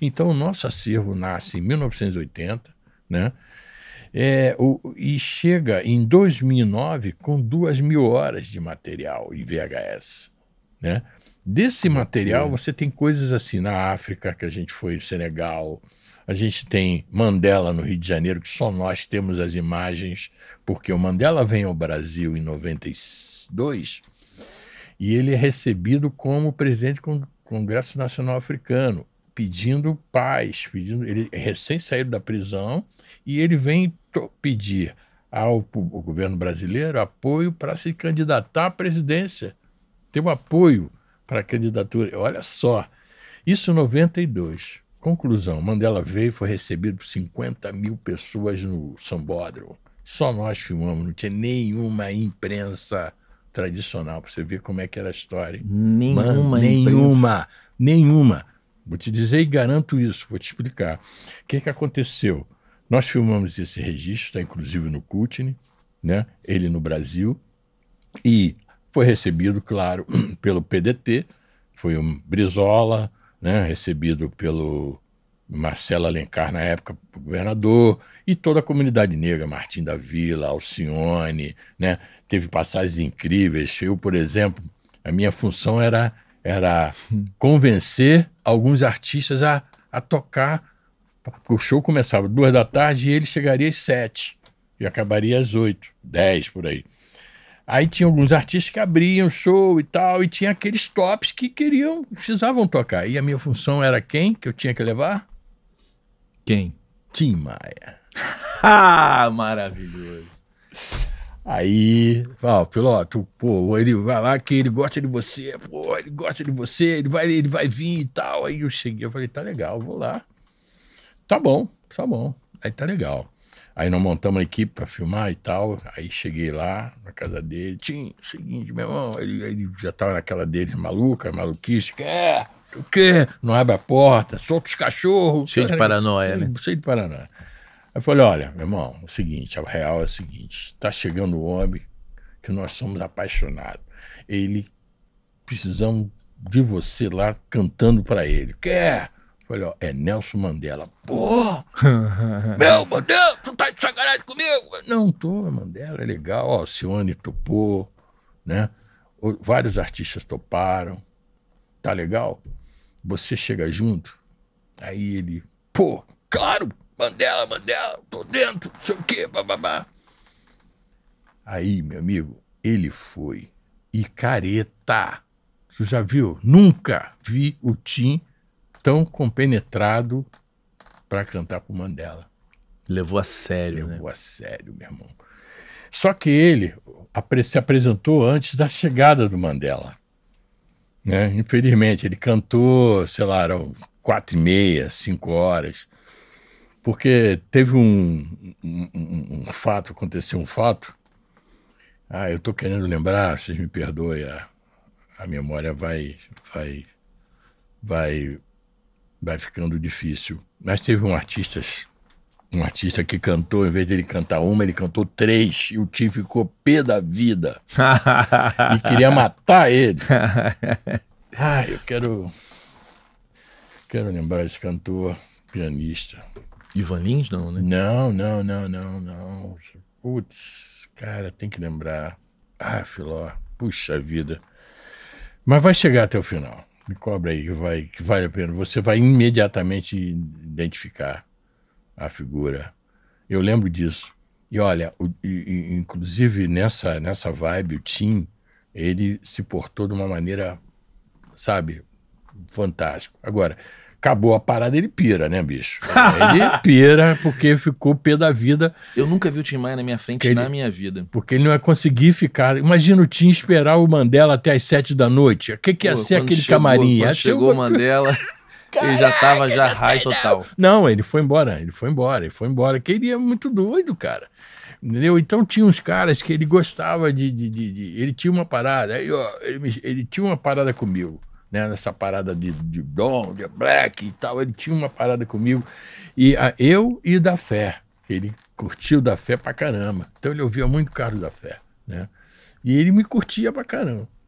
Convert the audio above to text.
Então, o nosso acervo nasce em 1980, né? É, o, e chega em 2009 com duas mil horas de material em VHS, né? Desse material, você tem coisas assim na África, que a gente foi no Senegal, a gente tem Mandela no Rio de Janeiro, que só nós temos as imagens, porque o Mandela vem ao Brasil em 92 e ele é recebido como presidente do Congresso Nacional Africano pedindo paz, pedindo ele é recém saído da prisão e ele vem pedir ao, ao governo brasileiro apoio para se candidatar à presidência, ter o um apoio para a candidatura. Olha só, isso em 92. Conclusão, Mandela veio, foi recebido por 50 mil pessoas no Sambódromo. Só nós filmamos, não tinha nenhuma imprensa tradicional, para você ver como é que era a história. Nenhuma. Man, nenhuma. Imprensa. Nenhuma. Vou te dizer e garanto isso, vou te explicar. O que, que aconteceu? Nós filmamos esse registro, está inclusive no Cutne, né? ele no Brasil, e foi recebido, claro, pelo PDT, foi um Brizola, né? recebido pelo Marcelo Alencar, na época, governador, e toda a comunidade negra, Martim da Vila, Alcione, né? teve passagens incríveis. Eu, por exemplo, a minha função era, era hum. convencer alguns artistas a, a tocar. O show começava duas da tarde e ele chegaria às sete. E acabaria às oito, dez por aí. Aí tinha alguns artistas que abriam show e tal, e tinha aqueles tops que queriam, precisavam tocar. E a minha função era quem que eu tinha que levar? Quem? Tim Maia. ah, maravilhoso. Aí, ó, piloto, pô, ele vai lá que ele gosta de você, pô, ele gosta de você, ele vai, ele vai vir e tal. Aí eu cheguei, eu falei, tá legal, vou lá. Tá bom, tá bom. Aí tá legal. Aí nós montamos uma equipe pra filmar e tal. Aí cheguei lá na casa dele, tinha o seguinte, meu irmão, ele, ele já tava naquela dele maluca, maluquice, que é, o quê? Não abre a porta, solta os cachorros. Cheio de paranoia, cheio, né? Cheio de paranoia. Aí eu falei, olha, meu irmão, é o seguinte, a real é o seguinte, tá chegando o homem que nós somos apaixonados. Ele, precisamos de você lá cantando para ele. Quer? É? Falei, ó, é Nelson Mandela. Porra! meu Mandela, tu tá de sacanagem comigo? Não, tô, Mandela, é legal. Ó, Cione topou, né? Vários artistas toparam. Tá legal? Você chega junto? Aí ele, pô, claro, Mandela, Mandela, tô dentro, não sei o quê, bababá. Aí, meu amigo, ele foi. E careta. Você já viu? Nunca vi o Tim tão compenetrado para cantar pro Mandela. Levou a sério, né? Levou né? a sério, meu irmão. Só que ele se apresentou antes da chegada do Mandela. Né? Infelizmente, ele cantou, sei lá, eram quatro e meia, cinco horas. Porque teve um, um, um, fato, aconteceu um fato. Ah, eu estou querendo lembrar, vocês me perdoem, a, a memória vai, vai, vai, vai ficando difícil. Mas teve um artista, um artista que cantou, em vez dele cantar uma, ele cantou três, e o tio ficou pé da vida. e queria matar ele. Ah, eu quero. Quero lembrar esse cantor, pianista. Ivan Lins, não, né? Não, não, não, não, não. Putz, cara, tem que lembrar. Ah, Filó, puxa vida. Mas vai chegar até o final. Me cobra aí que, vai, que vale a pena. Você vai imediatamente identificar a figura. Eu lembro disso. E olha, o, e, inclusive nessa, nessa vibe, o Tim, ele se portou de uma maneira, sabe, fantástico. Agora, acabou a parada, ele pira, né, bicho? ele pira porque ficou pé da vida. Eu nunca vi o Tim Maia na minha frente ele, na minha vida. Porque ele não ia conseguir ficar. Imagina o Tim esperar o Mandela até as sete da noite. O que, que ia Pô, ser aquele chegou, camarim? Chegou, chegou o Mandela. Caraca, ele já tava já raio total. Não, ele foi embora, ele foi embora, ele foi embora. Que ele é muito doido, cara. Entendeu? Então tinha uns caras que ele gostava de. de, de, de ele tinha uma parada. Aí, ó, ele, ele tinha uma parada comigo né, nessa parada de, de Dom, de Black e tal. Ele tinha uma parada comigo. E a, eu e da fé. Ele curtiu da fé pra caramba. Então ele ouvia muito Carlos da Fé, né? E ele me curtia pra caramba.